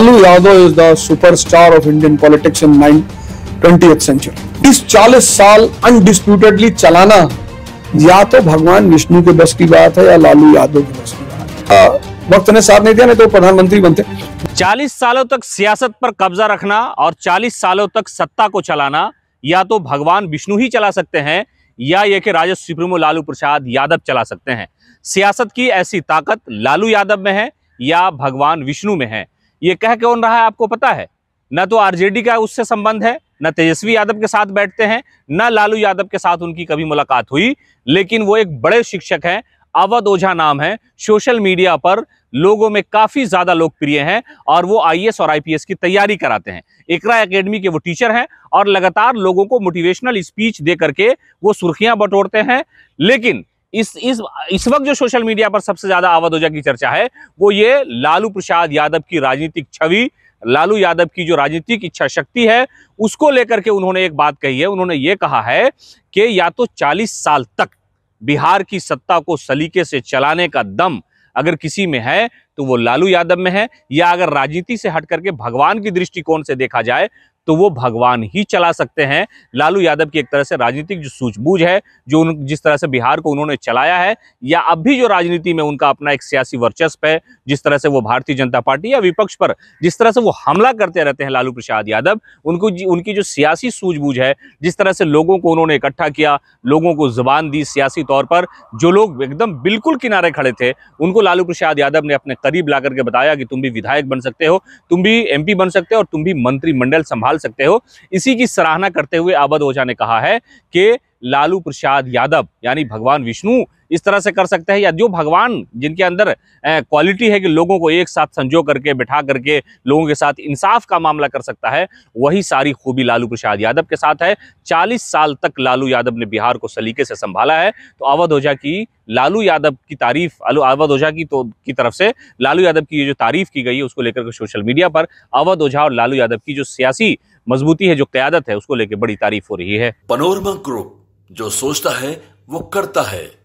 Lalu Yadav is the superstar of Indian politics in nine twenty century इस चालीस साल अनडिस्प्यूटेडली चलाना या तो भगवान विष्णु के बस की बात है या लालू यादव के बस की बात है हाँ। वक्त ने साथ नहीं दिया नहीं तो प्रधानमंत्री बनते 40 सालों तक सियासत पर कब्जा रखना और 40 सालों तक सत्ता को चलाना या तो भगवान विष्णु ही चला सकते हैं या ये कि राजस्व सुप्रीमो लालू प्रसाद यादव चला सकते हैं सियासत की ऐसी ताकत लालू यादव में है या भगवान विष्णु में है ये कह कौन रहा है आपको पता है न तो आरजेडी का उससे संबंध है न तेजस्वी यादव के साथ बैठते हैं न लालू यादव के साथ उनकी कभी मुलाकात हुई लेकिन वो एक बड़े शिक्षक हैं अवध ओझा नाम है सोशल मीडिया पर लोगों में काफ़ी ज़्यादा लोकप्रिय हैं और वो आईएएस और आईपीएस की तैयारी कराते हैं एकरा एकेडमी के वो टीचर हैं और लगातार लोगों को मोटिवेशनल स्पीच दे करके वो सुर्खियां बटोरते हैं लेकिन इस इस इस वक्त जो सोशल मीडिया पर सबसे ज्यादा आवादोजा की चर्चा है वो ये लालू प्रसाद यादव की राजनीतिक छवि लालू यादव की जो राजनीतिक इच्छा शक्ति है उसको लेकर के उन्होंने एक बात कही है उन्होंने ये कहा है कि या तो 40 साल तक बिहार की सत्ता को सलीके से चलाने का दम अगर किसी में है तो वो लालू यादव में है या अगर राजनीति से हट करके भगवान की दृष्टिकोण से देखा जाए तो वो भगवान ही चला सकते हैं लालू यादव की एक तरह से राजनीतिक जो सूझबूझ है जो उन जिस तरह से बिहार को उन्होंने चलाया है या अब भी जो राजनीति में उनका अपना एक सियासी वर्चस्व है जिस तरह से वो भारतीय जनता पार्टी या विपक्ष पर जिस तरह से वो हमला करते रहते हैं लालू प्रसाद यादव उनको उनकी जो सियासी सूझबूझ है जिस तरह से लोगों को उन्होंने इकट्ठा किया लोगों को जुबान दी सियासी तौर पर जो लोग एकदम बिल्कुल किनारे खड़े थे उनको लालू प्रसाद यादव ने अपने करीब ला करके बताया कि तुम भी विधायक बन सकते हो तुम भी एमपी बन सकते हो और तुम भी मंत्रिमंडल संभाल सकते हो इसी की सराहना करते हुए आबद ओझा ने कहा है कि लालू प्रसाद यादव यानी भगवान विष्णु इस तरह से कर सकते हैं या जो भगवान जिनके अंदर क्वालिटी है कि लोगों को एक साथ संजो करके बैठा करके लोगों के साथ इंसाफ का मामला कर सकता है वही सारी खूबी लालू प्रसाद यादव के साथ है 40 साल तक लालू यादव ने बिहार को सलीके से संभाला है तो अवध ओझा की लालू यादव की तारीफ अवध ओझा की तो की तरफ से लालू यादव की जो तारीफ की गई है उसको लेकर सोशल मीडिया पर अवध ओझा और लालू यादव की जो सियासी मजबूती है जो क्यादत है उसको लेकर बड़ी तारीफ हो रही है पनोरमा ग्रुप जो सोचता है वो करता है